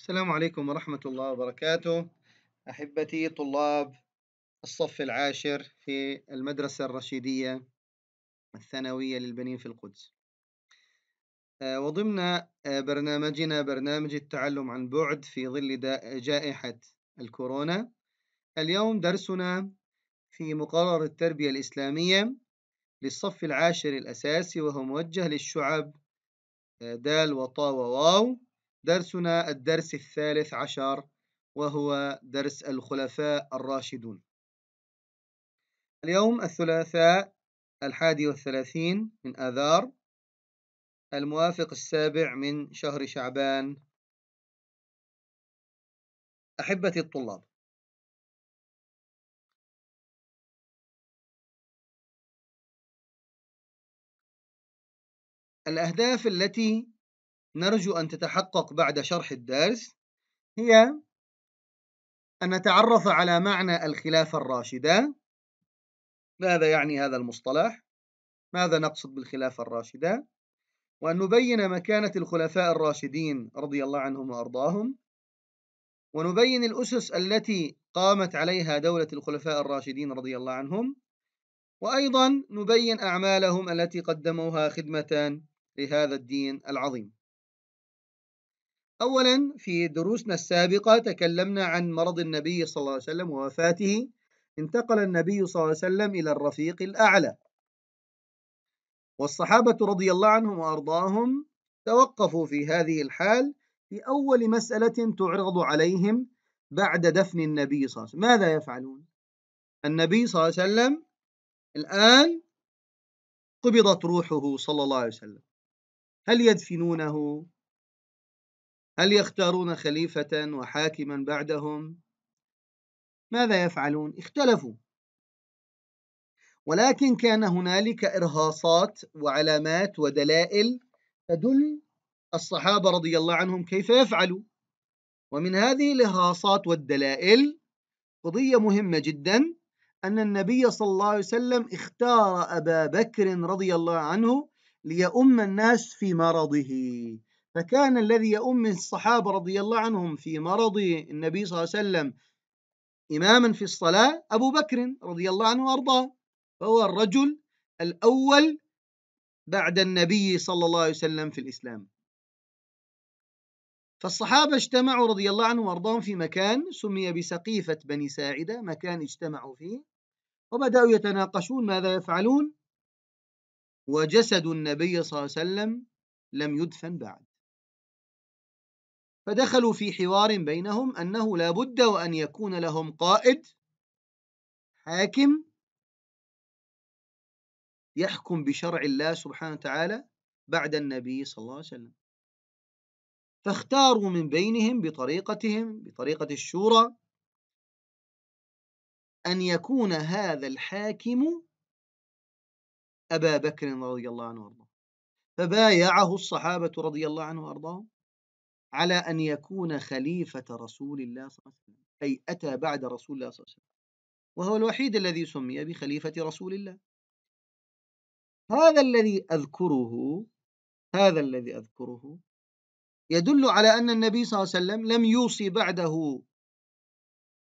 السلام عليكم ورحمة الله وبركاته أحبتي طلاب الصف العاشر في المدرسة الرشيدية الثانوية للبنين في القدس آه، وضمن آه، برنامجنا برنامج التعلم عن بعد في ظل جائحة الكورونا اليوم درسنا في مقرر التربية الإسلامية للصف العاشر الأساسي وهو موجه للشعب آه، دال وطا وواو درسنا الدرس الثالث عشر وهو درس الخلفاء الراشدون اليوم الثلاثاء الحادي والثلاثين من آذار الموافق السابع من شهر شعبان أحبتي الطلاب الأهداف التي نرجو أن تتحقق بعد شرح الدرس هي أن نتعرف على معنى الخلافة الراشدة ماذا يعني هذا المصطلح؟ ماذا نقصد بالخلافة الراشدة؟ وأن نبين مكانة الخلفاء الراشدين رضي الله عنهم وأرضاهم ونبين الأسس التي قامت عليها دولة الخلفاء الراشدين رضي الله عنهم وأيضا نبين أعمالهم التي قدموها خدمة لهذا الدين العظيم أولا في دروسنا السابقة تكلمنا عن مرض النبي صلى الله عليه وسلم ووفاته انتقل النبي صلى الله عليه وسلم إلى الرفيق الأعلى والصحابة رضي الله عنهم وأرضاهم توقفوا في هذه الحال في أول مسألة تعرض عليهم بعد دفن النبي صلى الله عليه وسلم ماذا يفعلون؟ النبي صلى الله عليه وسلم الآن قبضت روحه صلى الله عليه وسلم هل يدفنونه هل يختارون خليفة وحاكما بعدهم؟ ماذا يفعلون؟ اختلفوا ولكن كان هنالك إرهاصات وعلامات ودلائل تدل الصحابة رضي الله عنهم كيف يفعلوا ومن هذه الإرهاصات والدلائل قضية مهمة جدا أن النبي صلى الله عليه وسلم اختار أبا بكر رضي الله عنه ليؤم الناس في مرضه فكان الذي يؤم الصحابة رضي الله عنهم في مرض النبي صلى الله عليه وسلم إماما في الصلاة أبو بكر رضي الله عنه وأرضاه فهو الرجل الأول بعد النبي صلى الله عليه وسلم في الإسلام فالصحابة اجتمعوا رضي الله عنهم وأرضاهم في مكان سمي بسقيفة بني ساعدة مكان اجتمعوا فيه وبدأوا يتناقشون ماذا يفعلون وجسد النبي صلى الله عليه وسلم لم يدفن بعد فدخلوا في حوار بينهم أنه لا بد وأن يكون لهم قائد حاكم يحكم بشرع الله سبحانه وتعالى بعد النبي صلى الله عليه وسلم فاختاروا من بينهم بطريقتهم بطريقة الشورى أن يكون هذا الحاكم أبا بكر رضي الله عنه وارضاه فبايعه الصحابة رضي الله عنه وارضاهم على أن يكون خليفة رسول الله صلى الله عليه وسلم أي أتى بعد رسول الله صلى الله عليه وسلم وهو الوحيد الذي سمي بخليفة رسول الله هذا الذي أذكره هذا الذي أذكره يدل على أن النبي صلى الله عليه وسلم لم يوصي بعده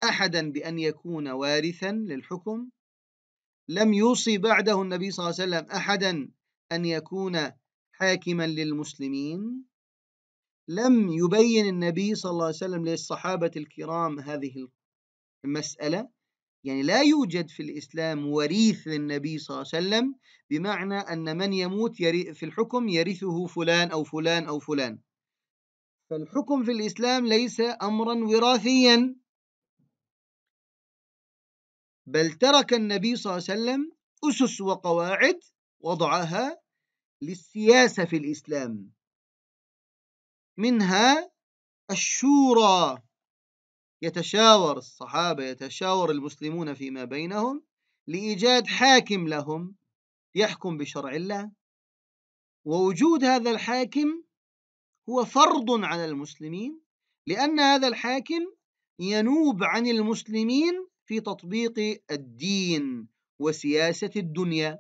أحدا بأن يكون وارثا للحكم لم يوصي بعده النبي صلى الله عليه وسلم أحدا أن يكون حاكما للمسلمين لم يبين النبي صلى الله عليه وسلم للصحابة الكرام هذه المسألة يعني لا يوجد في الإسلام وريث للنبي صلى الله عليه وسلم بمعنى أن من يموت في الحكم يرثه فلان أو فلان أو فلان فالحكم في الإسلام ليس أمرا وراثيا بل ترك النبي صلى الله عليه وسلم أسس وقواعد وضعها للسياسة في الإسلام منها الشورى يتشاور الصحابة يتشاور المسلمون فيما بينهم لإيجاد حاكم لهم يحكم بشرع الله ووجود هذا الحاكم هو فرض على المسلمين لأن هذا الحاكم ينوب عن المسلمين في تطبيق الدين وسياسة الدنيا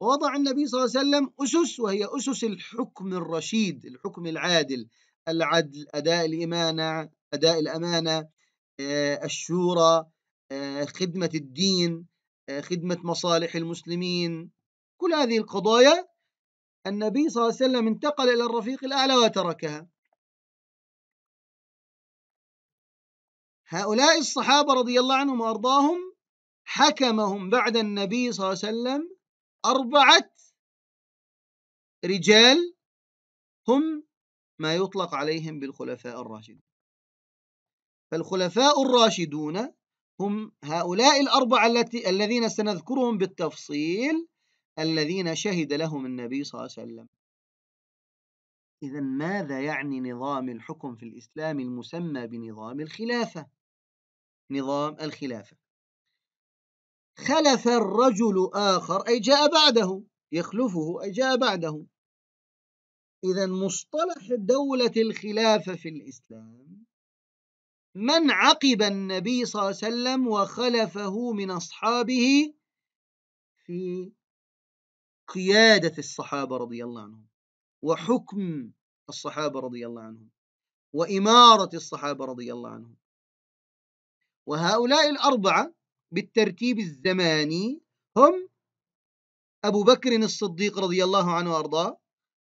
ووضع النبي صلى الله عليه وسلم أسس وهي أسس الحكم الرشيد الحكم العادل العدل أداء الإمانة أداء الأمانة آه، الشورى آه، خدمة الدين آه، خدمة مصالح المسلمين كل هذه القضايا النبي صلى الله عليه وسلم انتقل إلى الرفيق الأعلى وتركها هؤلاء الصحابة رضي الله عنهم وأرضاهم حكمهم بعد النبي صلى الله عليه وسلم أربعة رجال هم ما يطلق عليهم بالخلفاء الراشدون فالخلفاء الراشدون هم هؤلاء الأربعة التي الذين سنذكرهم بالتفصيل الذين شهد لهم النبي صلى الله عليه وسلم إذا ماذا يعني نظام الحكم في الإسلام المسمى بنظام الخلافة؟ نظام الخلافة خلف الرجل آخر أي جاء بعده يخلفه أي جاء بعده إذا مصطلح دولة الخلافة في الإسلام من عقب النبي صلى الله عليه وسلم وخلفه من أصحابه في قيادة الصحابة رضي الله عنهم وحكم الصحابة رضي الله عنهم وإمارة الصحابة رضي الله عنهم وهؤلاء الأربعة بالترتيب الزماني هم أبو بكر الصديق رضي الله عنه وأرضاه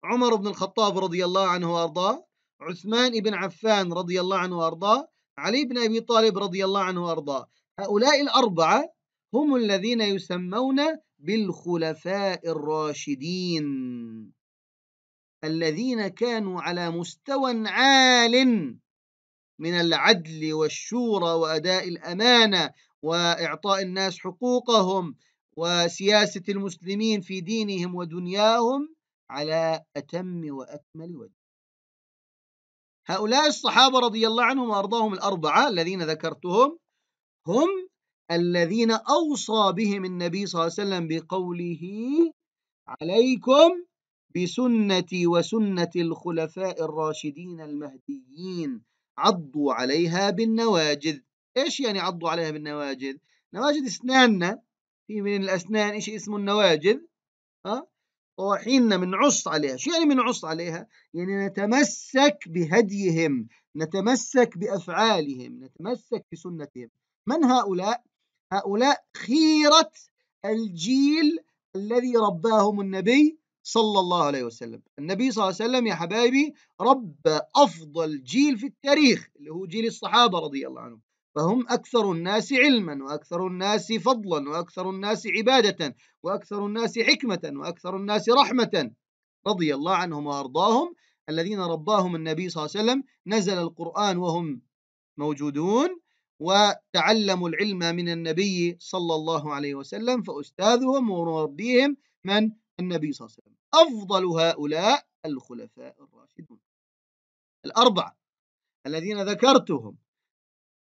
عمر بن الخطاب رضي الله عنه وأرضاه عثمان بن عفان رضي الله عنه وأرضاه علي بن أبي طالب رضي الله عنه وأرضاه هؤلاء الأربعة هم الذين يسمون بالخلفاء الراشدين الذين كانوا على مستوى عال من العدل والشورى واداء الامانه واعطاء الناس حقوقهم وسياسه المسلمين في دينهم ودنياهم على اتم واكمل وجه هؤلاء الصحابه رضي الله عنهم وارضاهم الاربعه الذين ذكرتهم هم الذين اوصى بهم النبي صلى الله عليه وسلم بقوله عليكم بسنتي وسنه الخلفاء الراشدين المهديين عضوا عليها بالنواجذ ايش يعني عضوا عليها بالنواجذ نواجذ اسناننا في من الاسنان شيء اسمه النواجذ ها طواحيننا بنعص عليها شو يعني بنعص عليها يعني نتمسك بهديهم نتمسك بافعالهم نتمسك بسنتهم من هؤلاء هؤلاء خيره الجيل الذي رباهم النبي صلى الله عليه وسلم النبي صلى الله عليه وسلم يا حبايبي ربى أفضل جيل في التاريخ اللي هو جيل الصحابة رضي الله عنهم فهم أكثر الناس علما وأكثر الناس فضلا وأكثر الناس عبادة وأكثر الناس حكمة وأكثر الناس رحمة رضي الله عنهم وأرضاهم الذين رباهم النبي صلى الله عليه وسلم نزل القرآن وهم موجودون وتعلموا العلم من النبي صلى الله عليه وسلم فأستاذهم ومربيهم من النبي صلى الله عليه وسلم أفضل هؤلاء الخلفاء الراشدون الأربعة الذين ذكرتهم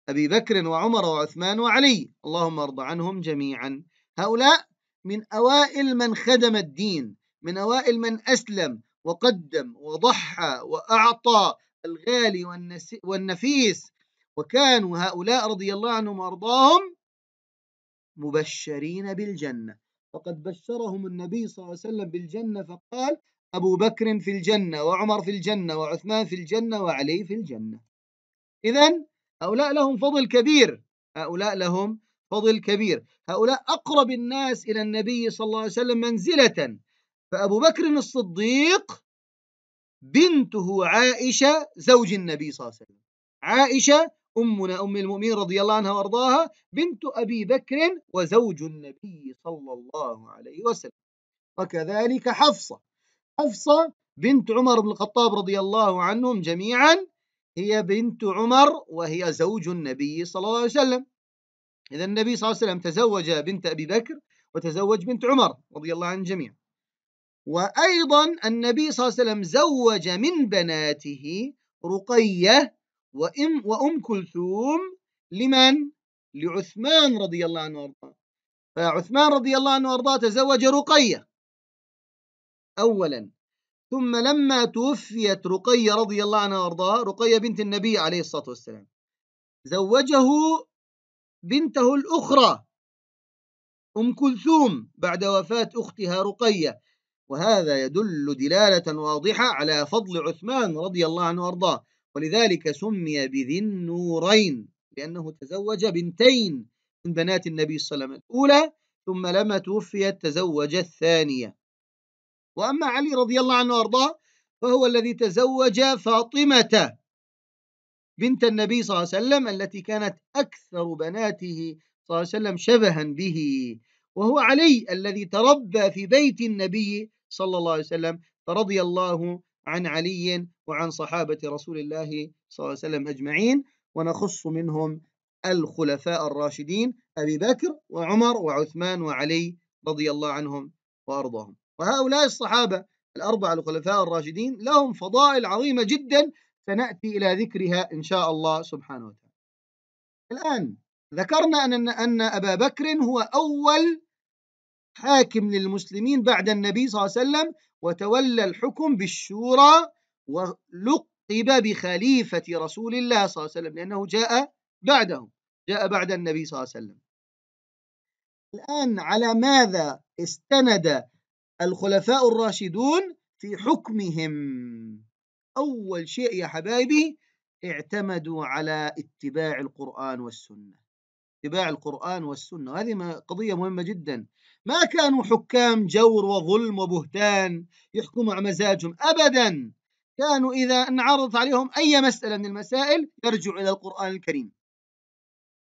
أبي بكر وعمر وعثمان وعلي اللهم ارض عنهم جميعا هؤلاء من أوائل من خدم الدين من أوائل من أسلم وقدم وضحى وأعطى الغالي والنفيس وكانوا هؤلاء رضي الله عنهم وأرضاهم مبشرين بالجنة فقد بشرهم النبي صلى الله عليه وسلم بالجنة فقال أبو بكر في الجنة وعمر في الجنة وعثمان في الجنة وعلي في الجنة إذا هؤلاء لهم فضل كبير هؤلاء لهم فضل كبير هؤلاء أقرب الناس إلى النبي صلى الله عليه وسلم منزلة فأبو بكر الصديق بنته عائشة زوج النبي صلى الله عليه وسلم عائشة أمنا أم المؤمنين رضي الله عنها وأرضاها بنت أبي بكر وزوج النبي صلى الله عليه وسلم وكذلك حفصة حفصة بنت عمر بن الخطاب رضي الله عنهم جميعا هي بنت عمر وهي زوج النبي صلى الله عليه وسلم إذا النبي صلى الله عليه وسلم تزوج بنت أبي بكر وتزوج بنت عمر رضي الله عن الجميع وأيضا النبي صلى الله عليه وسلم زوج من بناته رقية وأم, وأم كلثوم لمن؟ لعثمان رضي الله عنه وارضاه فعثمان رضي الله عنه وارضاه تزوج رقية أولا ثم لما توفيت رقية رضي الله عنها وارضاها رقية بنت النبي عليه الصلاة والسلام زوجه بنته الأخرى أم كلثوم بعد وفاة أختها رقية وهذا يدل دلالة واضحة على فضل عثمان رضي الله عنه وارضاه ولذلك سمي بذي النورين لأنه تزوج بنتين من بنات النبي صلى الله عليه وسلم الأولى ثم لما توفيت تزوج الثانية وأما علي رضي الله عنه وأرضاه فهو الذي تزوج فاطمة بنت النبي صلى الله عليه وسلم التي كانت أكثر بناته صلى الله عليه وسلم شبها به وهو علي الذي تربى في بيت النبي صلى الله عليه وسلم فرضي الله عن علي وعن صحابة رسول الله صلى الله عليه وسلم أجمعين ونخص منهم الخلفاء الراشدين أبي بكر وعمر وعثمان وعلي رضي الله عنهم وأرضاهم وهؤلاء الصحابة الأربعة الخلفاء الراشدين لهم فضائل عظيمة جدا سنأتي إلى ذكرها إن شاء الله سبحانه وتعالى الآن ذكرنا أن, أن أبا بكر هو أول حاكم للمسلمين بعد النبي صلى الله عليه وسلم وتولى الحكم بالشورى ولقب بخليفة رسول الله صلى الله عليه وسلم لأنه جاء بعده جاء بعد النبي صلى الله عليه وسلم الآن على ماذا استند الخلفاء الراشدون في حكمهم أول شيء يا حبايبي اعتمدوا على اتباع القرآن والسنة اتباع القرآن والسنة هذه قضية مهمة جدا ما كانوا حكام جور وظلم وبهتان يحكموا على مزاجهم أبدا كانوا إذا انعرضت عليهم أي مسألة من المسائل يرجعوا إلى القرآن الكريم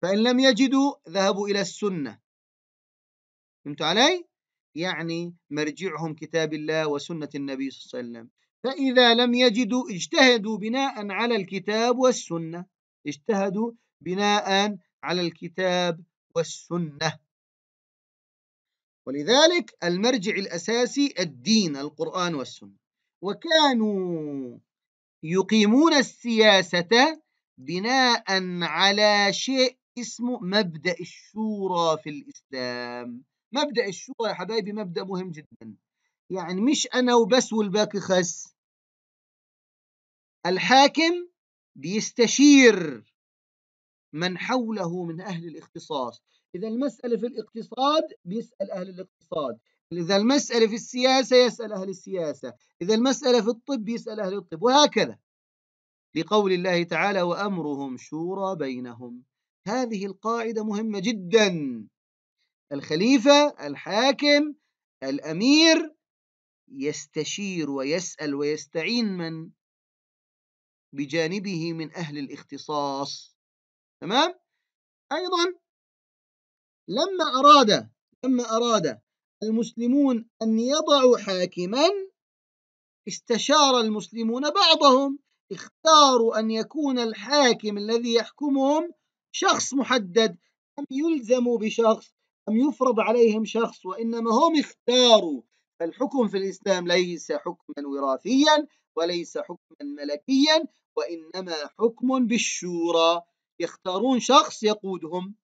فإن لم يجدوا ذهبوا إلى السنة فهمت علي؟ يعني مرجعهم كتاب الله وسنة النبي صلى الله عليه وسلم فإذا لم يجدوا اجتهدوا بناء على الكتاب والسنة اجتهدوا بناء على الكتاب والسنة ولذلك المرجع الأساسي الدين القرآن والسنة وكانوا يقيمون السياسة بناء على شيء اسمه مبدأ الشورى في الإسلام مبدأ الشورى يا حبايبي مبدأ مهم جدا يعني مش أنا وبس والباقي خس الحاكم بيستشير من حوله من أهل الاختصاص إذا المسألة في الاقتصاد بيسأل أهل الاقتصاد إذا المسألة في السياسة يسأل أهل السياسة إذا المسألة في الطب يسأل أهل الطب وهكذا لقول الله تعالى وأمرهم شورى بينهم هذه القاعدة مهمة جدا الخليفة الحاكم الأمير يستشير ويسأل ويستعين من بجانبه من أهل الاختصاص تمام؟ أيضا لما أراد لما أراد المسلمون أن يضعوا حاكما استشار المسلمون بعضهم اختاروا أن يكون الحاكم الذي يحكمهم شخص محدد لم يلزموا بشخص لم يفرض عليهم شخص وإنما هم اختاروا فالحكم في الإسلام ليس حكما وراثيا وليس حكما ملكيا وإنما حكم بالشورى يختارون شخص يقودهم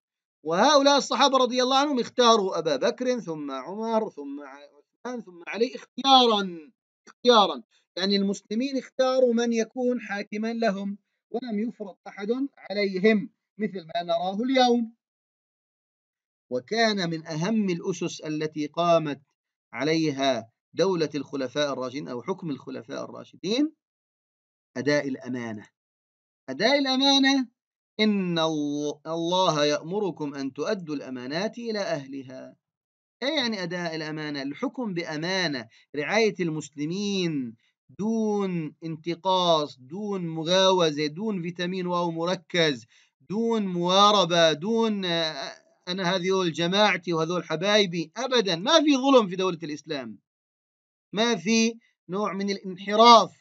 وهؤلاء الصحابة رضي الله عنهم اختاروا أبا بكر ثم عمر ثم عثمان ثم علي اختيارا اختيارا يعني المسلمين اختاروا من يكون حاكما لهم ولم يفرض أحد عليهم مثل ما نراه اليوم وكان من أهم الأسس التي قامت عليها دولة الخلفاء الراشدين أو حكم الخلفاء الراشدين أداء الأمانة أداء الأمانة إن الله يأمركم أن تؤدوا الأمانات إلى أهلها اي يعني أداء الأمانة؟ الحكم بأمانة رعاية المسلمين دون انتقاص دون مغاوزة دون فيتامين واو مركز دون مواربة دون أنا هذول جماعتي وهذول حبايبي أبدا ما في ظلم في دولة الإسلام ما في نوع من الانحراف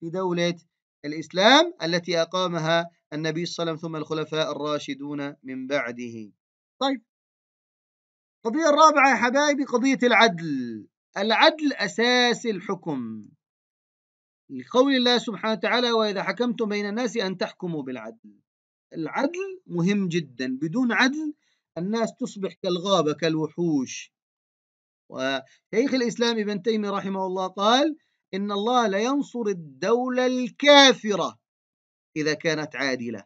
في دولة الإسلام التي أقامها النبي صلى الله عليه وسلم ثم الخلفاء الراشدون من بعده طيب القضية الرابعة يا حبايبي قضية العدل العدل أساس الحكم لقول الله سبحانه وتعالى وإذا حكمتم بين الناس أن تحكموا بالعدل العدل مهم جدا بدون عدل الناس تصبح كالغابة كالوحوش وشيخ الإسلام ابن تيمية رحمه الله قال إن الله لينصر الدولة الكافرة إذا كانت عادلة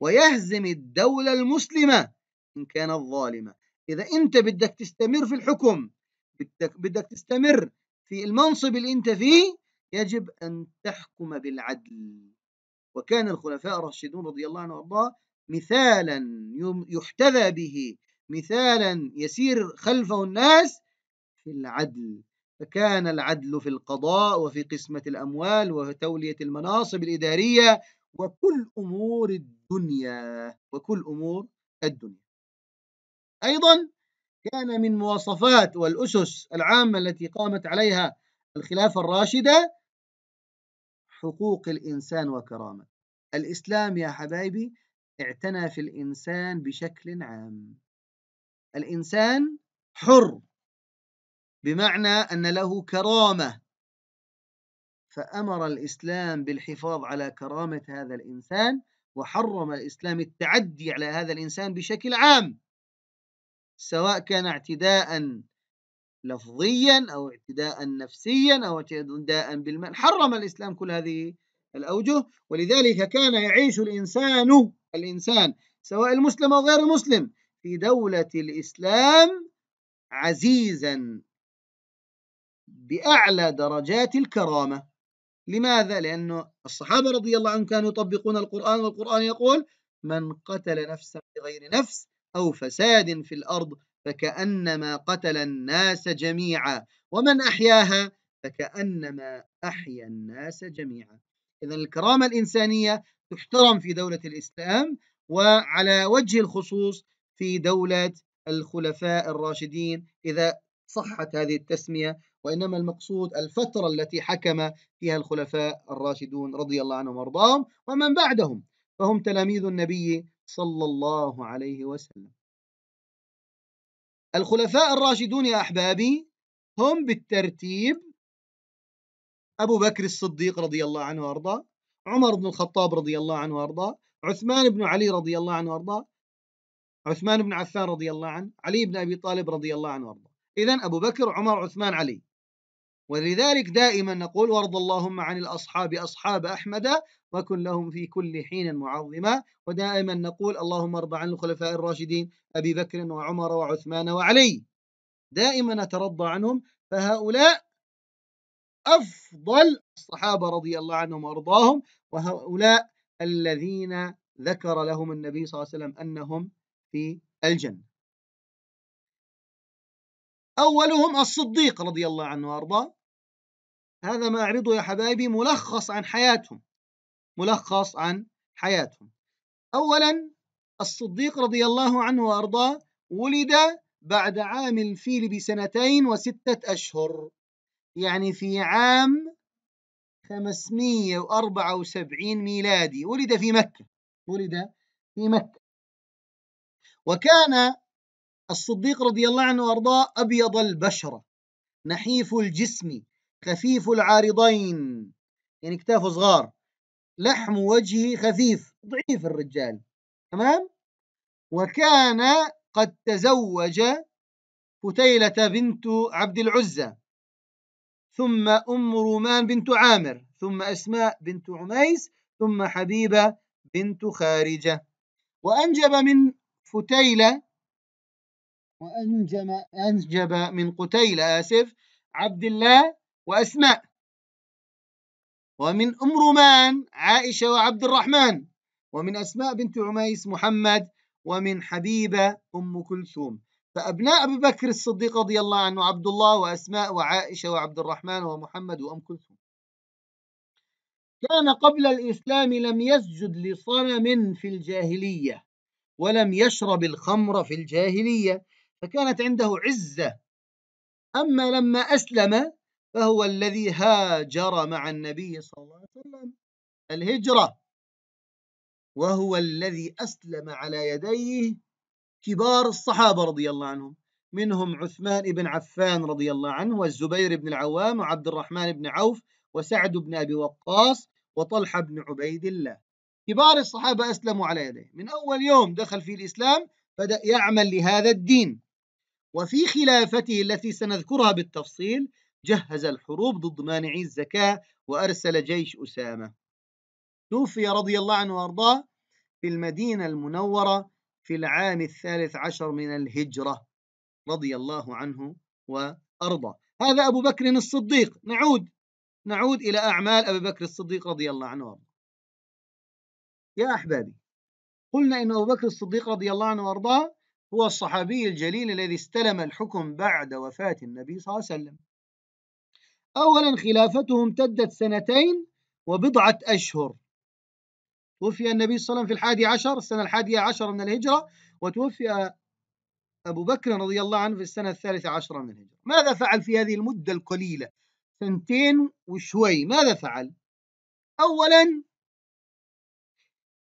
ويهزم الدولة المسلمة إن كانت ظالمة إذا أنت بدك تستمر في الحكم بدك, بدك تستمر في المنصب اللي أنت فيه يجب أن تحكم بالعدل وكان الخلفاء الراشدون رضي الله عنهم وارضاه مثالا يحتذى به مثالا يسير خلفه الناس في العدل فكان العدل في القضاء وفي قسمة الأموال وتولية المناصب الإدارية وكل أمور الدنيا وكل أمور الدنيا أيضا كان من مواصفات والأسس العامة التي قامت عليها الخلافة الراشدة حقوق الإنسان وكرامته الإسلام يا حبايبي اعتنى في الإنسان بشكل عام الإنسان حر بمعنى أن له كرامة فأمر الإسلام بالحفاظ على كرامة هذا الإنسان وحرم الإسلام التعدي على هذا الإنسان بشكل عام سواء كان اعتداء لفظيا أو اعتداء نفسيا أو اعتداء بالمال حرم الإسلام كل هذه الأوجه ولذلك كان يعيش الإنسان الإنسان سواء المسلم أو غير المسلم في دولة الإسلام عزيزا بأعلى درجات الكرامة لماذا؟ لأن الصحابة رضي الله عنهم كانوا يطبقون القرآن والقرآن يقول من قتل نفسا بغير نفس أو فساد في الأرض فكأنما قتل الناس جميعا ومن أحياها فكأنما أحيا الناس جميعا إذا الكرامة الإنسانية تحترم في دولة الإسلام وعلى وجه الخصوص في دولة الخلفاء الراشدين إذا صحت هذه التسمية وإنما المقصود الفترة التي حكم فيها الخلفاء الراشدون رضي الله عنهم وأرضاهم ومن بعدهم فهم تلاميذ النبي صلى الله عليه وسلم الخلفاء الراشدون يا أحبابي هم بالترتيب أبو بكر الصديق رضي الله عنه وأرضاه عمر بن الخطاب رضي الله عنه وارضاه عثمان بن علي رضي الله عنه وارضاه عثمان بن عفان رضي الله عنه علي بن أبي طالب رضي الله عنه وارضاه إذا أبو بكر عمر عثمان علي ولذلك دائما نقول وارض اللهم عن الأصحاب أصحاب أحمد وكن لهم في كل حين معظما ودائما نقول اللهم ارض عن الخلفاء الراشدين أبي بكر وعمر وعثمان وعلي دائما نترضى عنهم فهؤلاء أفضل الصحابة رضي الله عنهم وأرضاهم وهؤلاء الذين ذكر لهم النبي صلى الله عليه وسلم أنهم في الجنة أولهم الصديق رضي الله عنه وأرضاه هذا ما أعرضه يا حبايبي ملخص عن حياتهم ملخص عن حياتهم أولا الصديق رضي الله عنه وأرضاه ولد بعد عام الفيل بسنتين وستة أشهر يعني في عام 574 ميلادي ولد في مكة ولد في مكة وكان الصديق رضي الله عنه وارضاه أبيض البشرة نحيف الجسم خفيف العارضين يعني كتافه صغار لحم وجهه خفيف ضعيف الرجال تمام وكان قد تزوج فتيلة بنت عبد العزة ثم أم رومان بنت عامر ثم أسماء بنت عميس ثم حبيبة بنت خارجة وأنجب من فتيلة وأنجب أنجب من قتيلة آسف عبد الله وأسماء ومن أم رومان عائشة وعبد الرحمن ومن أسماء بنت عميس محمد ومن حبيبة أم كلثوم فأبناء أبي بكر الصديق رضي الله عنه عبد الله وأسماء وعائشة وعبد الرحمن ومحمد وأم كلثوم كان قبل الإسلام لم يسجد لصنم في الجاهلية ولم يشرب الخمر في الجاهلية فكانت عنده عزة أما لما أسلم فهو الذي هاجر مع النبي صلى الله عليه وسلم الهجرة وهو الذي أسلم على يديه كبار الصحابة رضي الله عنهم منهم عثمان بن عفان رضي الله عنه والزبير بن العوام وعبد الرحمن بن عوف وسعد بن أبي وقاص وطلحة بن عبيد الله كبار الصحابة أسلموا على يديه من أول يوم دخل في الإسلام بدأ يعمل لهذا الدين وفي خلافته التي سنذكرها بالتفصيل جهز الحروب ضد مانعي الزكاة وأرسل جيش أسامة توفي رضي الله عنه وأرضاه في المدينة المنورة في العام الثالث عشر من الهجرة رضي الله عنه وأرضاه هذا أبو بكر الصديق نعود نعود إلى أعمال أبي بكر الصديق رضي الله عنه وأرضاه يا أحبابي قلنا إن أبو بكر الصديق رضي الله عنه وأرضاه هو الصحابي الجليل الذي استلم الحكم بعد وفاة النبي صلى الله عليه وسلم أولا خلافته امتدت سنتين وبضعة أشهر توفي النبي صلى الله عليه وسلم في الحادي عشر السنة الحادية عشر من الهجرة وتوفي أبو بكر رضي الله عنه في السنة الثالثة عشرة من الهجرة ماذا فعل في هذه المدة القليلة سنتين وشوي ماذا فعل أولا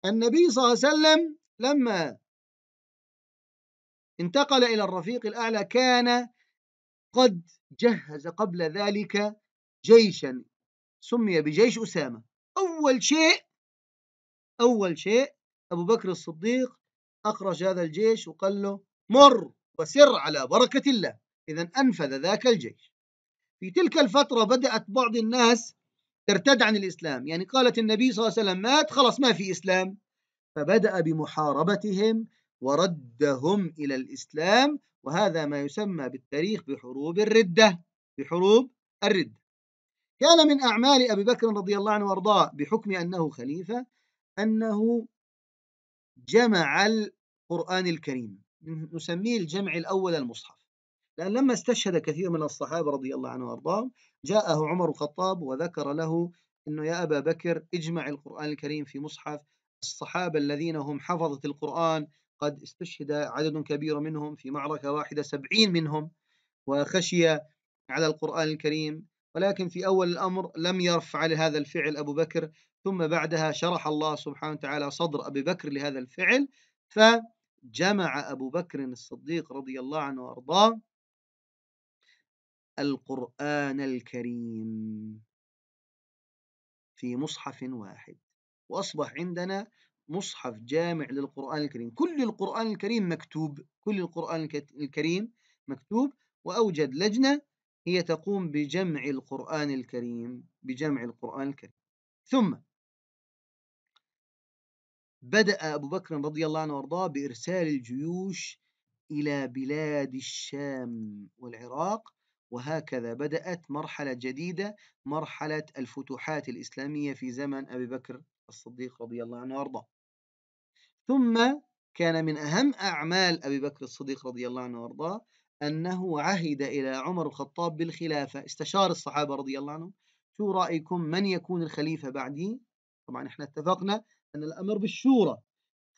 النبي صلى الله عليه وسلم لما انتقل إلى الرفيق الأعلى كان قد جهز قبل ذلك جيشا سمي بجيش أسامة أول شيء أول شيء أبو بكر الصديق أخرج هذا الجيش وقال له مر وسر على بركة الله إذا أنفذ ذاك الجيش في تلك الفترة بدأت بعض الناس ترتد عن الإسلام يعني قالت النبي صلى الله عليه وسلم مات خلاص ما في إسلام فبدأ بمحاربتهم وردهم إلى الإسلام وهذا ما يسمى بالتاريخ بحروب الردة بحروب الردة كان من أعمال أبي بكر رضي الله عنه وأرضاه بحكم أنه خليفة أنه جمع القرآن الكريم نسميه الجمع الأول المصحف لأن لما استشهد كثير من الصحابة رضي الله عنهم وأرضاهم جاءه عمر الخطاب وذكر له أنه يا أبا بكر اجمع القرآن الكريم في مصحف الصحابة الذين هم حفظة القرآن قد استشهد عدد كبير منهم في معركة واحدة سبعين منهم وخشي على القرآن الكريم ولكن في أول الأمر لم يرفع لهذا الفعل أبو بكر ثم بعدها شرح الله سبحانه وتعالى صدر أبي بكر لهذا الفعل فجمع أبو بكر الصديق رضي الله عنه وأرضاه القرآن الكريم في مصحف واحد وأصبح عندنا مصحف جامع للقرآن الكريم كل القرآن الكريم مكتوب كل القرآن الكريم مكتوب وأوجد لجنة هي تقوم بجمع القرآن الكريم بجمع القرآن الكريم ثم بدأ أبو بكر رضي الله عنه وأرضاه بإرسال الجيوش إلى بلاد الشام والعراق وهكذا بدأت مرحلة جديدة مرحلة الفتوحات الإسلامية في زمن أبي بكر الصديق رضي الله عنه وأرضاه ثم كان من أهم أعمال أبي بكر الصديق رضي الله عنه وأرضاه أنه عهد إلى عمر الخطاب بالخلافة استشار الصحابة رضي الله عنهم شو رأيكم من يكون الخليفة بعدي طبعا احنا اتفقنا أن الأمر بالشورى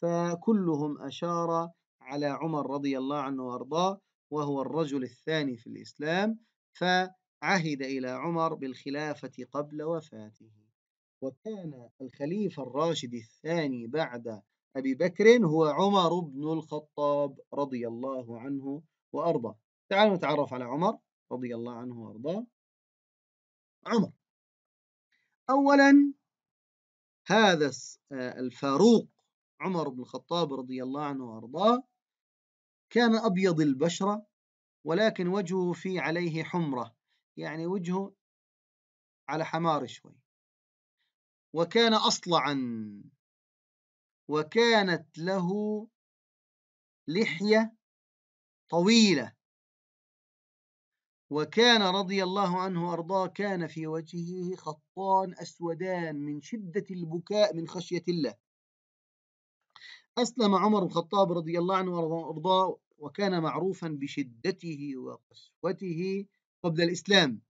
فكلهم أشار على عمر رضي الله عنه وأرضاه وهو الرجل الثاني في الإسلام فعهد إلى عمر بالخلافة قبل وفاته وكان الخليفة الراشد الثاني بعد أبي بكر هو عمر بن الخطاب رضي الله عنه وأرضاه تعالوا نتعرف على عمر رضي الله عنه وأرضاه عمر أولا هذا آه، الفاروق عمر بن الخطاب رضي الله عنه وارضاه كان ابيض البشره ولكن وجهه في عليه حمره يعني وجهه على حمار شوي وكان اصلعا وكانت له لحيه طويله وكان رضي الله عنه أرضاه كان في وجهه خطان أسودان من شدة البكاء من خشية الله أسلم عمر بن الخطاب رضي الله عنه وأرضاه وكان معروفا بشدته وقسوته قبل الإسلام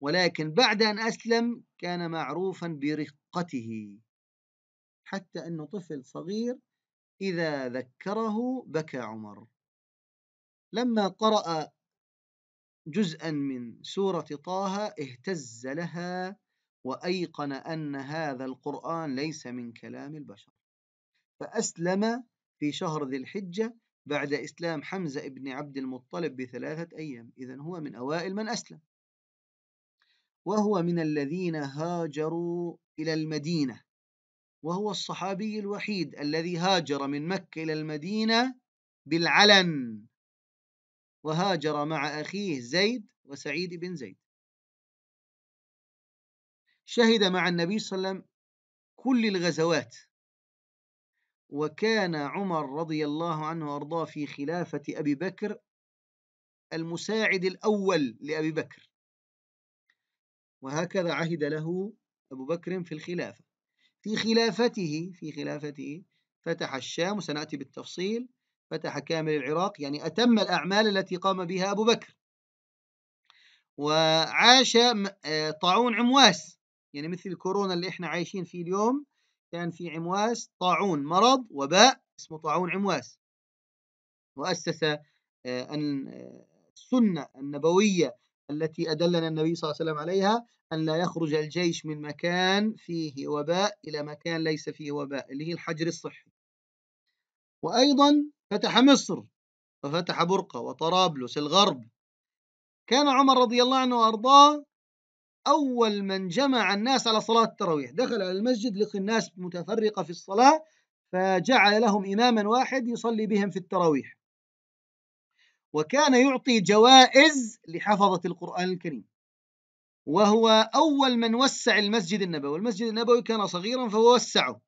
ولكن بعد أن أسلم كان معروفا برقته حتى أنه طفل صغير إذا ذكره بكى عمر لما قرأ جزءا من سورة طه اهتز لها وأيقن أن هذا القرآن ليس من كلام البشر فأسلم في شهر ذي الحجة بعد إسلام حمزة بن عبد المطلب بثلاثة أيام إذا هو من أوائل من أسلم وهو من الذين هاجروا إلى المدينة وهو الصحابي الوحيد الذي هاجر من مكة إلى المدينة بالعلن وهاجر مع أخيه زيد وسعيد بن زيد شهد مع النبي صلى الله عليه وسلم كل الغزوات وكان عمر رضي الله عنه وارضاه في خلافة أبي بكر المساعد الأول لأبي بكر وهكذا عهد له أبو بكر في الخلافة في خلافته في خلافته فتح الشام وسنأتي بالتفصيل فتح كامل العراق يعني أتم الأعمال التي قام بها أبو بكر وعاش آه، طاعون عمواس يعني مثل الكورونا اللي احنا عايشين فيه اليوم كان في عمواس طاعون مرض وباء اسمه طاعون عمواس وأسس آه، آه، السنة النبوية التي أدلنا النبي صلى الله عليه وسلم عليها أن لا يخرج الجيش من مكان فيه وباء إلى مكان ليس فيه وباء اللي هي الحجر الصحي وأيضا فتح مصر وفتح برقة وطرابلس الغرب كان عمر رضي الله عنه وأرضاه أول من جمع الناس على صلاة التراويح دخل على المسجد لقي الناس متفرقة في الصلاة فجعل لهم إماما واحد يصلي بهم في التراويح وكان يعطي جوائز لحفظة القرآن الكريم وهو أول من وسع المسجد النبوي المسجد النبوي كان صغيرا فهو وسعه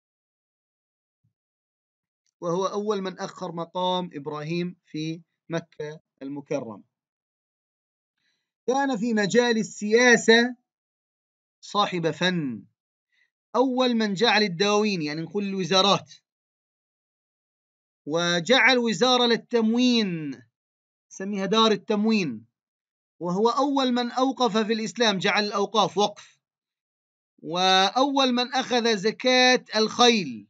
وهو أول من أخر مقام إبراهيم في مكة المكرمة كان في مجال السياسة صاحب فن أول من جعل الدواوين يعني نقول الوزارات وجعل وزارة للتموين سميها دار التموين وهو أول من أوقف في الإسلام جعل الأوقاف وقف وأول من أخذ زكاة الخيل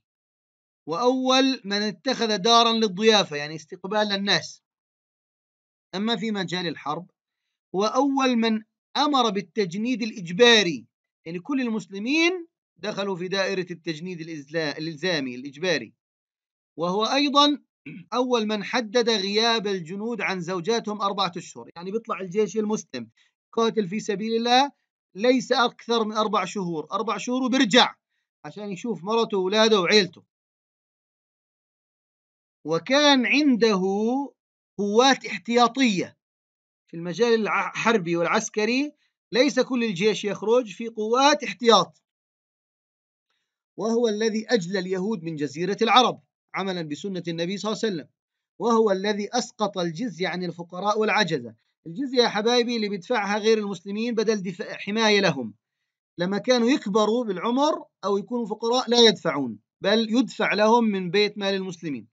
وأول من اتخذ دارا للضيافة يعني استقبال للناس أما في مجال الحرب هو أول من أمر بالتجنيد الإجباري يعني كل المسلمين دخلوا في دائرة التجنيد الإلزامي الإجباري وهو أيضا أول من حدد غياب الجنود عن زوجاتهم أربعة أشهر يعني بيطلع الجيش المسلم قاتل في سبيل الله ليس أكثر من أربع شهور أربع شهور وبرجع عشان يشوف مرته وأولاده وعيلته وكان عنده قوات احتياطية في المجال الحربي والعسكري ليس كل الجيش يخرج في قوات احتياط وهو الذي أجلى اليهود من جزيرة العرب عملا بسنة النبي صلى الله عليه وسلم وهو الذي أسقط الجزية عن الفقراء والعجزة الجزية يا حبايبي اللي بيدفعها غير المسلمين بدل دفاع حماية لهم لما كانوا يكبروا بالعمر أو يكونوا فقراء لا يدفعون بل يدفع لهم من بيت مال المسلمين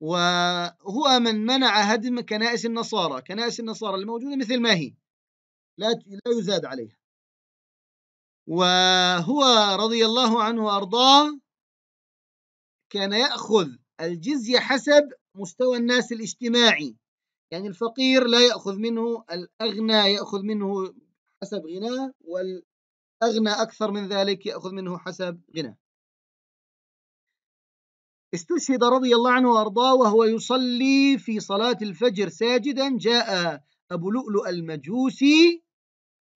وهو من منع هدم كنائس النصارى كنائس النصارى الموجودة مثل ما هي لا لا يزاد عليها وهو رضي الله عنه وأرضاه كان يأخذ الجزية حسب مستوى الناس الاجتماعي يعني الفقير لا يأخذ منه الأغنى يأخذ منه حسب غناه والأغنى أكثر من ذلك يأخذ منه حسب غناه استشهد رضي الله عنه وارضاه وهو يصلي في صلاة الفجر ساجدا جاء أبو لؤلؤ المجوسي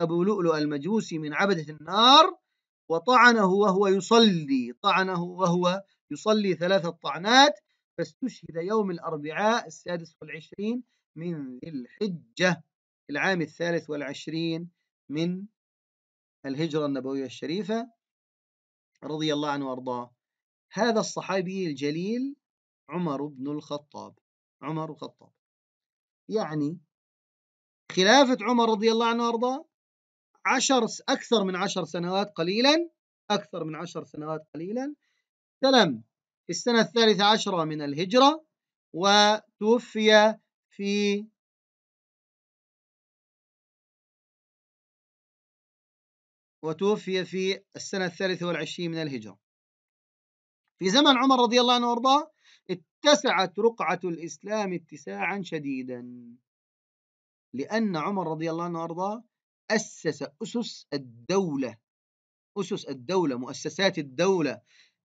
أبو لؤلؤ المجوسي من عبدة النار وطعنه وهو يصلي طعنه وهو يصلي ثلاثة طعنات فاستشهد يوم الأربعاء السادس والعشرين من ذي الحجة العام الثالث والعشرين من الهجرة النبوية الشريفة رضي الله عنه وأرضاه هذا الصحابي الجليل عمر بن الخطاب عمر الخطاب يعني خلافة عمر رضي الله عنه وارضاه عشر أكثر من عشر سنوات قليلا أكثر من عشر سنوات قليلا استلم في السنة الثالثة عشرة من الهجرة وتوفي في وتوفي في السنة الثالثة والعشرين من الهجرة في زمن عمر رضي الله عنه وارضاه اتسعت رقعة الإسلام اتساعا شديدا لأن عمر رضي الله عنه وارضاه أسس أسس الدولة أسس الدولة مؤسسات الدولة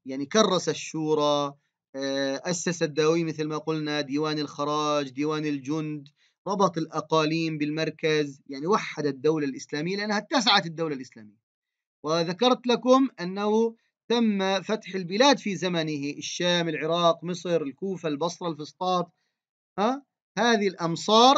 يعني كرس الشورى آه، أسس الدوي مثل ما قلنا ديوان الخراج ديوان الجند ربط الأقاليم بالمركز يعني وحد الدولة الإسلامية لأنها اتسعت الدولة الإسلامية وذكرت لكم أنه تم فتح البلاد في زمنه الشام العراق مصر الكوفة البصرة الفسطاط ها؟ هذه الأمصار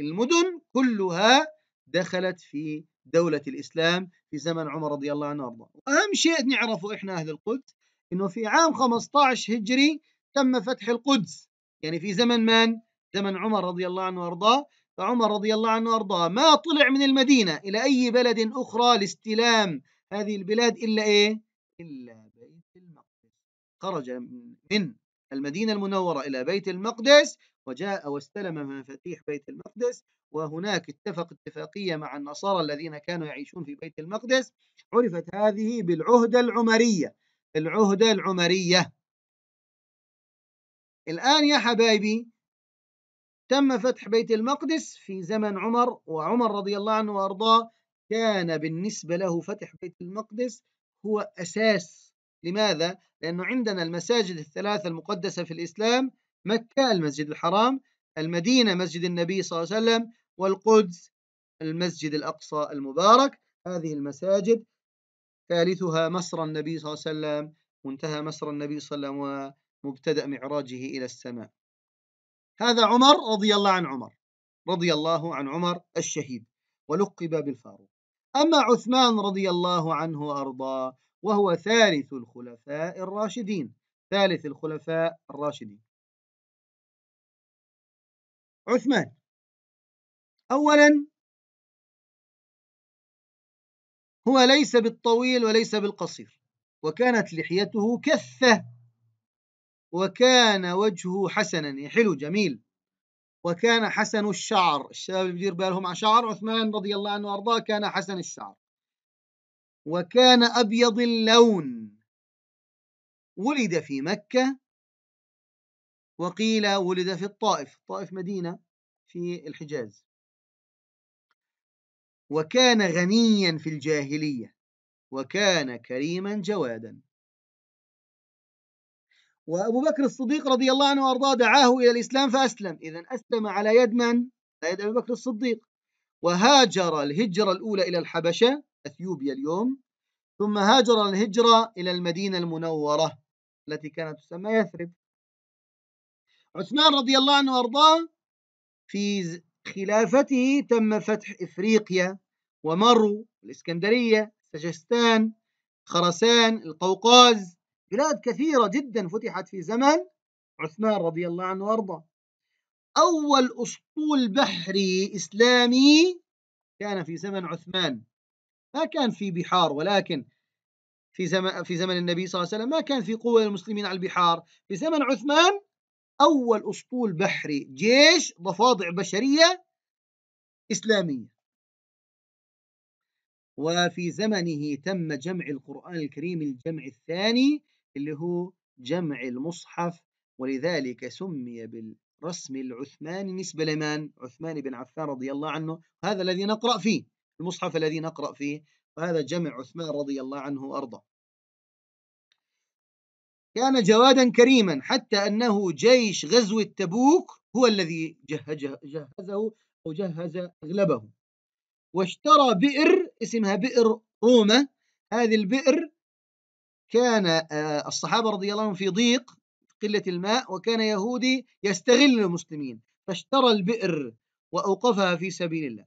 المدن كلها دخلت في دولة الإسلام في زمن عمر رضي الله عنه وارضاه وأهم شيء نعرفه إحنا أهل القدس إنه في عام 15 هجري تم فتح القدس يعني في زمن من؟ زمن عمر رضي الله عنه وارضاه فعمر رضي الله عنه وارضاه ما طلع من المدينة إلى أي بلد أخرى لاستلام هذه البلاد إلا إيه؟ إلا بيت المقدس خرج من المدينة المنورة إلى بيت المقدس وجاء واستلم مفاتيح بيت المقدس وهناك اتفق اتفاقية مع النصارى الذين كانوا يعيشون في بيت المقدس عرفت هذه بالعهدة العمرية العهدة العمرية الآن يا حبايبي تم فتح بيت المقدس في زمن عمر وعمر رضي الله عنه وأرضاه كان بالنسبة له فتح بيت المقدس هو أساس لماذا؟ لأنه عندنا المساجد الثلاثة المقدسة في الإسلام مكة المسجد الحرام المدينة مسجد النبي صلى الله عليه وسلم والقدس المسجد الأقصى المبارك هذه المساجد ثالثها مصر النبي صلى الله عليه وسلم وانتهى مصر النبي صلى الله عليه وسلم ومبتدأ معراجه إلى السماء هذا عمر رضي الله عن عمر رضي الله عن عمر الشهيد ولقب بالفاروق أما عثمان رضي الله عنه وأرضاه وهو ثالث الخلفاء الراشدين ثالث الخلفاء الراشدين عثمان أولا هو ليس بالطويل وليس بالقصير وكانت لحيته كثة وكان وجهه حسنا حلو جميل وكان حسن الشعر الشباب اللي بدير بالهم على شعر عثمان رضي الله عنه وارضاه كان حسن الشعر وكان ابيض اللون ولد في مكه وقيل ولد في الطائف الطائف مدينه في الحجاز وكان غنيا في الجاهليه وكان كريما جوادا وأبو بكر الصديق رضي الله عنه وأرضاه دعاه إلى الإسلام فأسلم إذا أسلم على يد من؟ على يد أبي بكر الصديق وهاجر الهجرة الأولى إلى الحبشة أثيوبيا اليوم ثم هاجر الهجرة إلى المدينة المنورة التي كانت تسمى يثرب عثمان رضي الله عنه وأرضاه في خلافته تم فتح إفريقيا ومرو الإسكندرية سجستان خرسان القوقاز بلاد كثيرة جدا فتحت في زمن عثمان رضي الله عنه وارضاه أول أسطول بحري إسلامي كان في زمن عثمان ما كان في بحار ولكن في زمن في زمن النبي صلى الله عليه وسلم ما كان في قوة للمسلمين على البحار في زمن عثمان أول أسطول بحري جيش ضفادع بشرية إسلامية وفي زمنه تم جمع القرآن الكريم الجمع الثاني اللي هو جمع المصحف ولذلك سمي بالرسم العثماني نسبة لمن؟ عثمان بن عفان رضي الله عنه هذا الذي نقرأ فيه المصحف الذي نقرأ فيه وهذا جمع عثمان رضي الله عنه وأرضاه كان جوادا كريما حتى أنه جيش غزو التبوك هو الذي جهزه أو جهز أغلبه واشترى بئر اسمها بئر رومة هذه البئر كان آه، الصحابة رضي الله عنهم في ضيق في قلة الماء وكان يهودي يستغل المسلمين فاشترى البئر وأوقفها في سبيل الله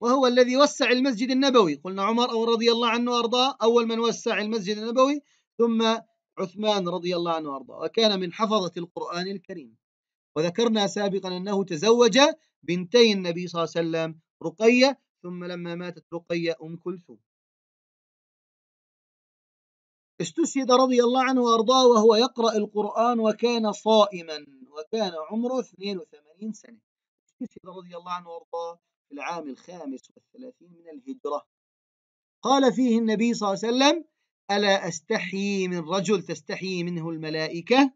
وهو الذي وسع المسجد النبوي قلنا عمر أو رضي الله عنه وأرضاه أول من وسع المسجد النبوي ثم عثمان رضي الله عنه وأرضاه وكان من حفظة القرآن الكريم وذكرنا سابقا أنه تزوج بنتي النبي صلى الله عليه وسلم رقية ثم لما ماتت رقية أم كلثوم استشهد رضي الله عنه وأرضاه وهو يقرأ القرآن وكان صائما وكان عمره 82 سنة استشهد رضي الله عنه وأرضاه في العام الخامس والثلاثين من الهجرة قال فيه النبي صلى الله عليه وسلم ألا أستحيي من رجل تستحيي منه الملائكة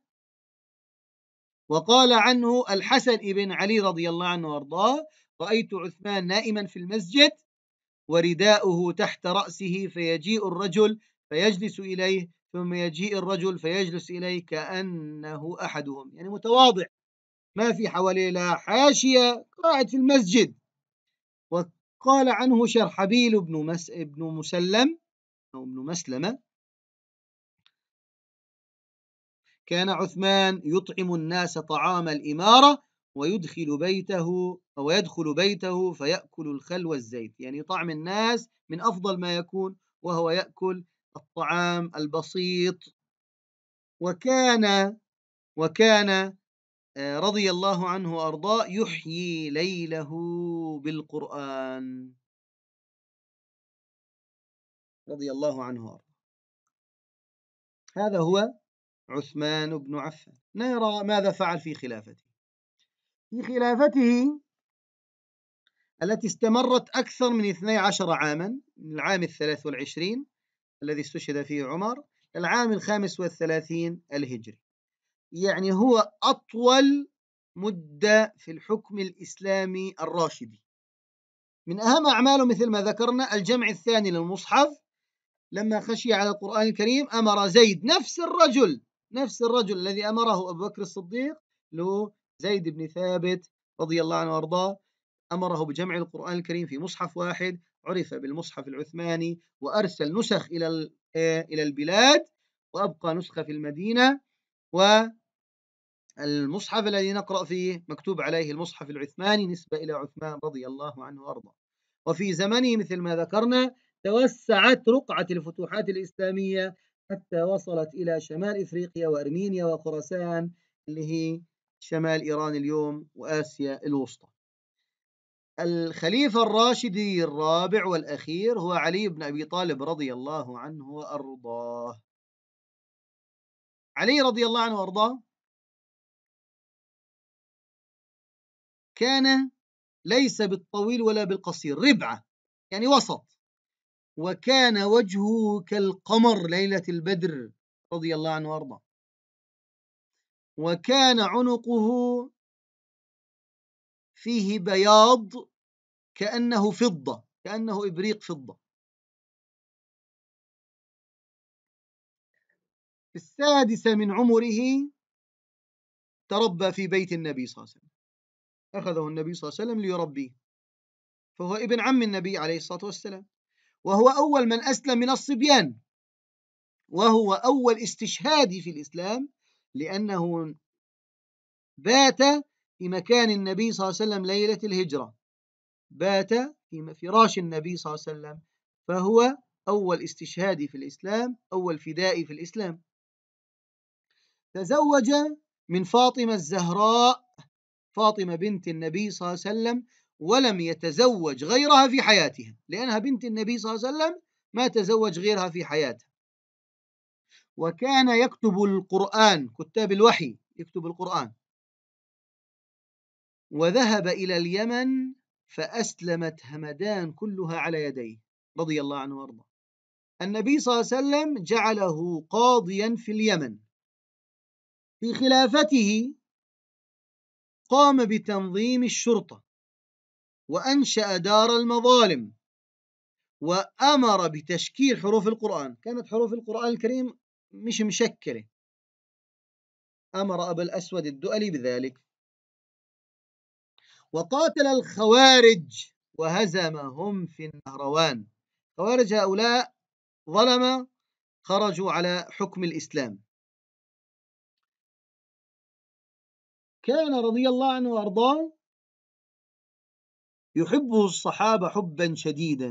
وقال عنه الحسن بن علي رضي الله عنه وارضاه رأيت عثمان نائما في المسجد ورداؤه تحت رأسه فيجيء الرجل فيجلس إليه ثم يجيء الرجل فيجلس إليه كأنه أحدهم يعني متواضع ما في حواليه لا حاشية قاعد في المسجد وقال عنه شرحبيل بن, مس... بن مسلم أو بن مسلمة كان عثمان يطعم الناس طعام الإمارة ويدخل بيته أو يدخل بيته فيأكل الخل والزيت يعني طعم الناس من أفضل ما يكون وهو يأكل الطعام البسيط وكان وكان آه، رضي الله عنه وارضاه يحيي ليله بالقران رضي الله عنه وارضاه هذا هو عثمان بن عفان نرى ماذا فعل في خلافته في خلافته التي استمرت أكثر من 12 عاما من العام الثلاث والعشرين الذي استشهد فيه عمر العام الخامس والثلاثين الهجري يعني هو أطول مدة في الحكم الإسلامي الراشدي من أهم أعماله مثل ما ذكرنا الجمع الثاني للمصحف لما خشي على القرآن الكريم أمر زيد نفس الرجل نفس الرجل الذي أمره أبو بكر الصديق له زيد بن ثابت رضي الله عنه وأرضاه أمره بجمع القرآن الكريم في مصحف واحد عرف بالمصحف العثماني وأرسل نسخ إلى آه، إلى البلاد وأبقى نسخة في المدينة والمصحف الذي نقرأ فيه مكتوب عليه المصحف العثماني نسبة إلى عثمان رضي الله عنه وأرضاه وفي زمنه مثل ما ذكرنا توسعت رقعة الفتوحات الإسلامية حتى وصلت إلى شمال إفريقيا وأرمينيا وخراسان اللي هي شمال إيران اليوم وآسيا الوسطى الخليفة الراشدي الرابع والأخير هو علي بن أبي طالب رضي الله عنه وأرضاه علي رضي الله عنه وأرضاه كان ليس بالطويل ولا بالقصير ربعة يعني وسط وكان وجهه كالقمر ليلة البدر رضي الله عنه وأرضاه وكان عنقه فيه بياض كأنه فضة كأنه إبريق فضة في السادسة من عمره تربى في بيت النبي صلى الله عليه وسلم أخذه النبي صلى الله عليه وسلم ليربيه فهو ابن عم النبي عليه الصلاة والسلام وهو أول من أسلم من الصبيان وهو أول استشهادي في الإسلام لأنه بات في مكان النبي صلى الله عليه وسلم ليلة الهجرة بات في فراش النبي صلى الله عليه وسلم فهو أول استشهادي في الإسلام أول فدائي في الإسلام تزوج من فاطمة الزهراء فاطمة بنت النبي صلى الله عليه وسلم ولم يتزوج غيرها في حياتها لأنها بنت النبي صلى الله عليه وسلم ما تزوج غيرها في حياته وكان يكتب القرآن كتاب الوحي يكتب القرآن وذهب إلى اليمن فأسلمت همدان كلها على يديه رضي الله عنه وارضاه النبي صلى الله عليه وسلم جعله قاضيا في اليمن في خلافته قام بتنظيم الشرطة وأنشأ دار المظالم وأمر بتشكيل حروف القرآن كانت حروف القرآن الكريم مش مشكلة أمر أبا الأسود الدؤلي بذلك وقاتل الخوارج وهزمهم في النهروان خوارج هؤلاء ظلم خرجوا على حكم الإسلام كان رضي الله عنه وأرضاه يحبه الصحابة حبا شديدا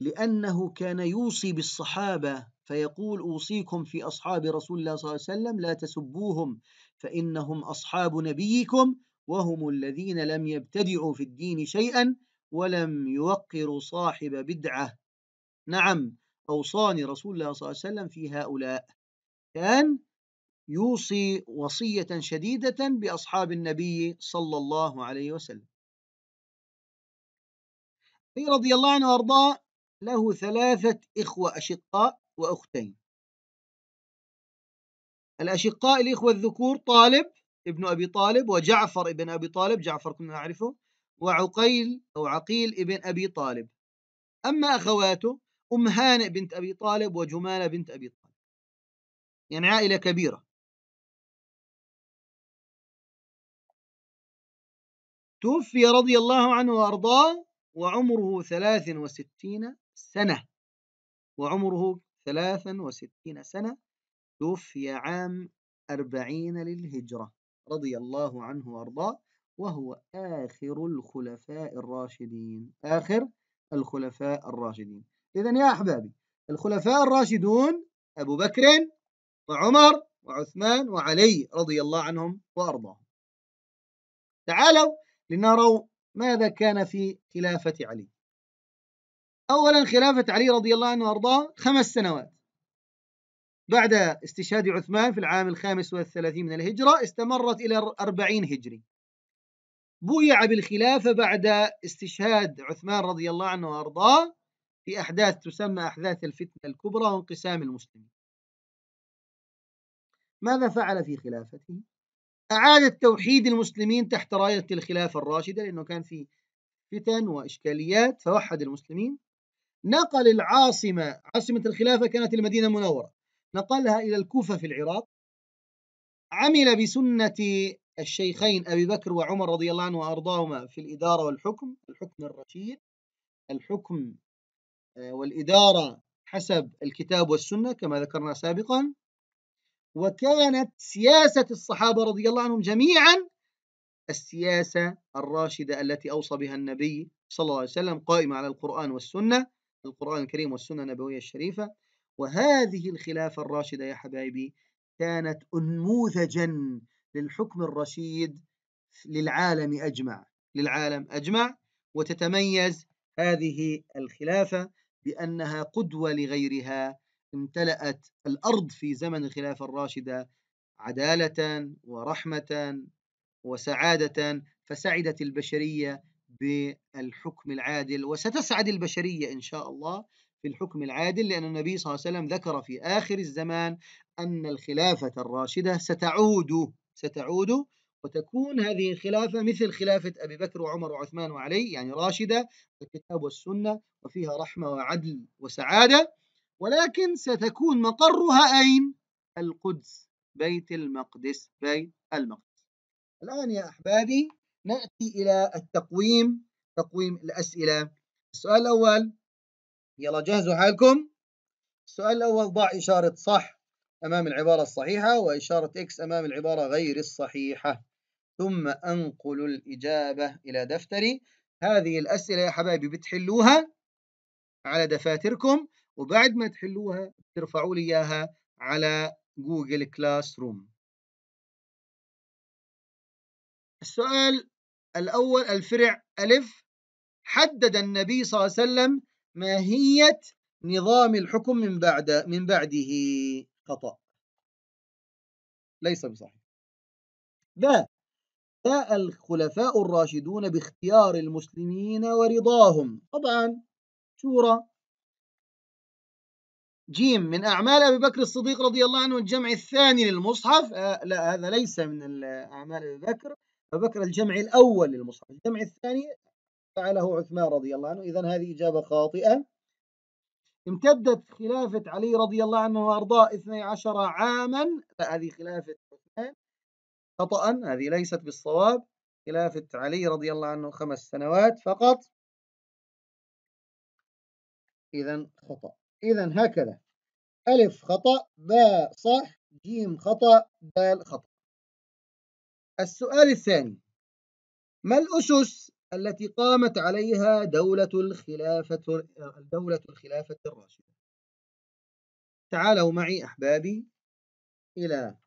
لأنه كان يوصي بالصحابة فيقول أوصيكم في أصحاب رسول الله صلى الله عليه وسلم لا تسبوهم فإنهم أصحاب نبيكم وهم الذين لم يبتدعوا في الدين شيئا ولم يوقروا صاحب بدعة نعم أوصاني رسول الله صلى الله عليه وسلم في هؤلاء كان يوصي وصية شديدة بأصحاب النبي صلى الله عليه وسلم رضي الله عنه وارضاه له ثلاثة إخوة أشقاء وأختين الأشقاء الإخوة الذكور طالب ابن أبي طالب وجعفر ابن أبي طالب جعفر كنا نعرفه وعقيل أو عقيل ابن أبي طالب أما أخواته أم هانئ بنت أبي طالب وجمالة بنت أبي طالب يعني عائلة كبيرة توفي رضي الله عنه وأرضاه وعمره ثلاث وستين سنة وعمره ثلاثا وستين سنة توفي عام أربعين للهجرة رضي الله عنه وأرضاه وهو آخر الخلفاء الراشدين آخر الخلفاء الراشدين إذا يا أحبابي الخلفاء الراشدون أبو بكر وعمر وعثمان وعلي رضي الله عنهم وأرضاهم تعالوا لنروا ماذا كان في خلافة علي أولا خلافة علي رضي الله عنه وأرضاه خمس سنوات بعد استشهاد عثمان في العام الخامس والثلاثين من الهجرة استمرت إلى الأربعين هجري بويع بالخلافة بعد استشهاد عثمان رضي الله عنه وأرضاه في أحداث تسمى أحداث الفتنة الكبرى وانقسام المسلمين ماذا فعل في خلافته؟ أعاد توحيد المسلمين تحت راية الخلافة الراشدة لأنه كان في فتن وإشكاليات فوحد المسلمين نقل العاصمة عاصمة الخلافة كانت المدينة المنورة نقلها إلى الكوفة في العراق عمل بسنة الشيخين أبي بكر وعمر رضي الله عنه وأرضاهما في الإدارة والحكم الحكم الرشيد الحكم آه، والإدارة حسب الكتاب والسنة كما ذكرنا سابقا وكانت سياسة الصحابة رضي الله عنهم جميعا السياسة الراشدة التي أوصى بها النبي صلى الله عليه وسلم قائمة على القرآن والسنة القرآن الكريم والسنة النبوية الشريفة وهذه الخلافة الراشدة يا حبايبي كانت أنموذجا للحكم الرشيد للعالم أجمع للعالم أجمع وتتميز هذه الخلافة بأنها قدوة لغيرها امتلأت الأرض في زمن الخلافة الراشدة عدالة ورحمة وسعادة فسعدت البشرية بالحكم العادل وستسعد البشرية إن شاء الله في الحكم العادل لأن النبي صلى الله عليه وسلم ذكر في آخر الزمان أن الخلافة الراشدة ستعود ستعود وتكون هذه الخلافة مثل خلافة أبي بكر وعمر وعثمان وعلي يعني راشدة الكتاب والسنة وفيها رحمة وعدل وسعادة ولكن ستكون مقرها أين؟ القدس بيت المقدس بيت المقدس الآن يا أحبابي نأتي إلى التقويم تقويم الأسئلة السؤال الأول يلا جهزوا حالكم السؤال الأول ضع إشارة صح أمام العبارة الصحيحة وإشارة إكس أمام العبارة غير الصحيحة ثم أنقل الإجابة إلى دفتري هذه الأسئلة يا حبايبي بتحلوها على دفاتركم وبعد ما تحلوها ترفعوا لي إياها على جوجل كلاس روم السؤال الأول الفرع ألف حدد النبي صلى الله عليه وسلم ماهية نظام الحكم من بعد من بعده خطأ ليس بصحيح ب جاء الخلفاء الراشدون باختيار المسلمين ورضاهم طبعا شورى جيم من أعمال أبي بكر الصديق رضي الله عنه الجمع الثاني للمصحف آه لا هذا ليس من أعمال أبي بكر أبي بكر الجمع الأول للمصحف الجمع الثاني فعله عثمان رضي الله عنه إذا هذه إجابة خاطئة امتدت خلافة علي رضي الله عنه وأرضاه 12 عاما لا هذه خلافة عثمان خطأ هذه ليست بالصواب خلافة علي رضي الله عنه خمس سنوات فقط إذا خطأ إذا هكذا ألف خطأ باء صح جيم خطأ دال خطأ السؤال الثاني ما الأسس التي قامت عليها دولة الخلافة دولة الخلافة الراشدة تعالوا معي أحبابي إلى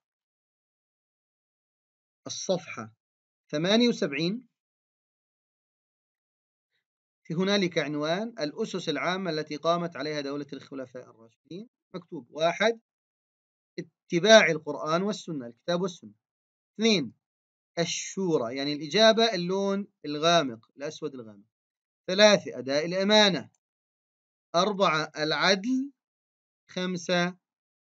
الصفحة 78 في هنالك عنوان الأسس العامة التي قامت عليها دولة الخلفاء الراشدين مكتوب واحد اتباع القرآن والسنة الكتاب والسنة اثنين الشورى يعني الإجابة اللون الغامق الأسود الغامق ثلاثة أداء الأمانة أربعة العدل خمسة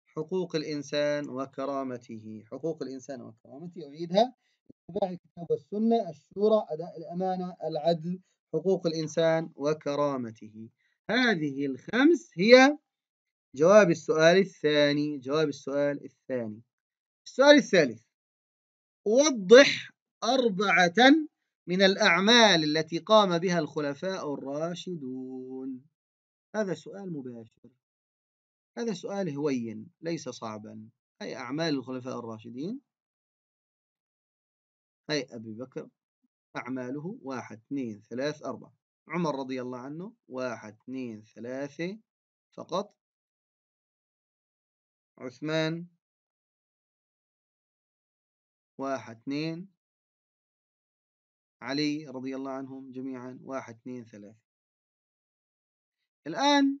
حقوق الإنسان وكرامته حقوق الإنسان وكرامته أعيدها اتباع الكتاب والسنة الشورى أداء الأمانة العدل حقوق الإنسان وكرامته هذه الخمس هي جواب السؤال الثاني جواب السؤال الثاني السؤال الثالث وضح أربعة من الأعمال التي قام بها الخلفاء الراشدون هذا سؤال مباشر هذا سؤال هوي ليس صعبا هي أعمال الخلفاء الراشدين هي أبي بكر أعماله واحد اثنين ثلاث أربعة عمر رضي الله عنه واحد اثنين ثلاثة فقط عثمان واحد اثنين علي رضي الله عنهم جميعا واحد اثنين ثلاثة الآن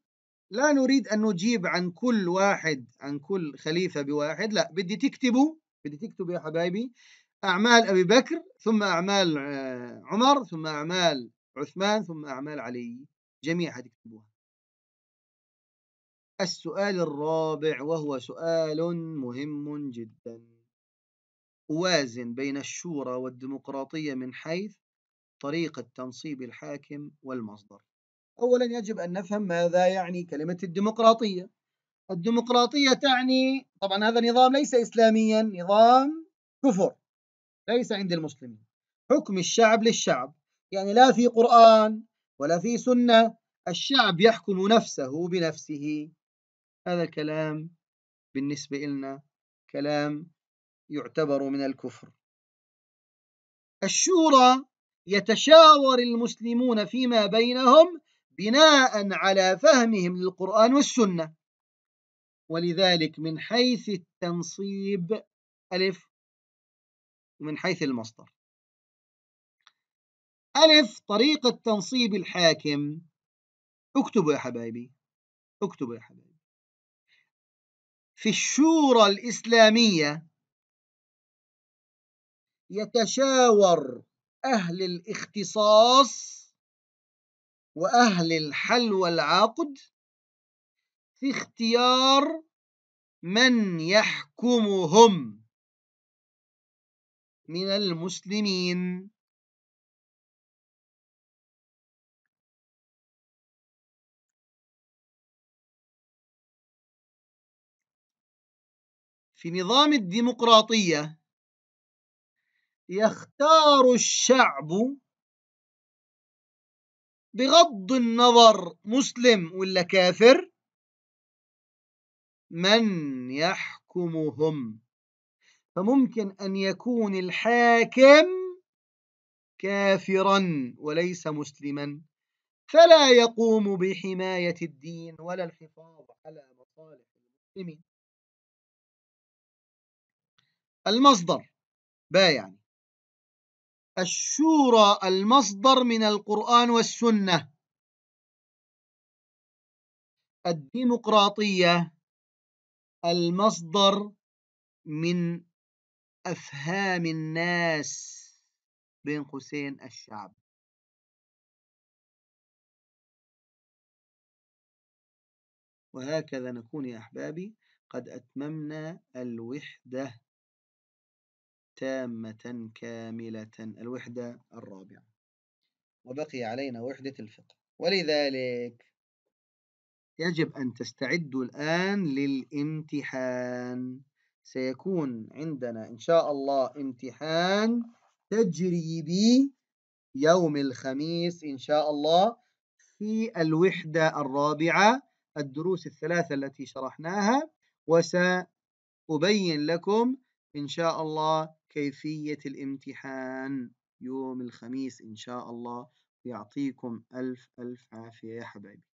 لا نريد أن نجيب عن كل واحد عن كل خليفة بواحد لا بدي تكتبوا بدي تكتبوا يا حبايبي أعمال أبي بكر ثم أعمال آه، عمر ثم أعمال عثمان ثم أعمال علي جميعها تكتبوها السؤال الرابع وهو سؤال مهم جداً أوازن بين الشورى والديمقراطية من حيث طريقة تنصيب الحاكم والمصدر أولا يجب أن نفهم ماذا يعني كلمة الديمقراطية الديمقراطية تعني طبعا هذا نظام ليس إسلاميا نظام كفر ليس عند المسلمين حكم الشعب للشعب يعني لا في قرآن ولا في سنة الشعب يحكم نفسه بنفسه هذا الكلام بالنسبة لنا كلام يعتبر من الكفر الشورى يتشاور المسلمون فيما بينهم بناء على فهمهم للقرآن والسنة ولذلك من حيث التنصيب ألف ومن حيث المصدر ألف طريقة تنصيب الحاكم اكتبوا يا حبايبي اكتبوا يا حبايبي في الشورى الإسلامية يتشاور أهل الاختصاص وأهل الحل والعقد في اختيار من يحكمهم من المسلمين في نظام الديمقراطيه يختار الشعب بغض النظر مسلم ولا كافر من يحكمهم فممكن أن يكون الحاكم كافرا وليس مسلما فلا يقوم بحماية الدين ولا الحفاظ على مصالح المسلمين المصدر با يعني الشورى المصدر من القرآن والسنة الديمقراطية المصدر من أفهام الناس بين قوسين الشعب وهكذا نكون يا أحبابي قد أتممنا الوحدة تامة كاملة الوحدة الرابعة وبقي علينا وحدة الفقه ولذلك يجب أن تستعدوا الآن للامتحان سيكون عندنا إن شاء الله امتحان تجريبي يوم الخميس إن شاء الله في الوحدة الرابعة الدروس الثلاثة التي شرحناها وسأبين لكم إن شاء الله كيفية الامتحان يوم الخميس إن شاء الله ويعطيكم ألف ألف عافية يا حبايبي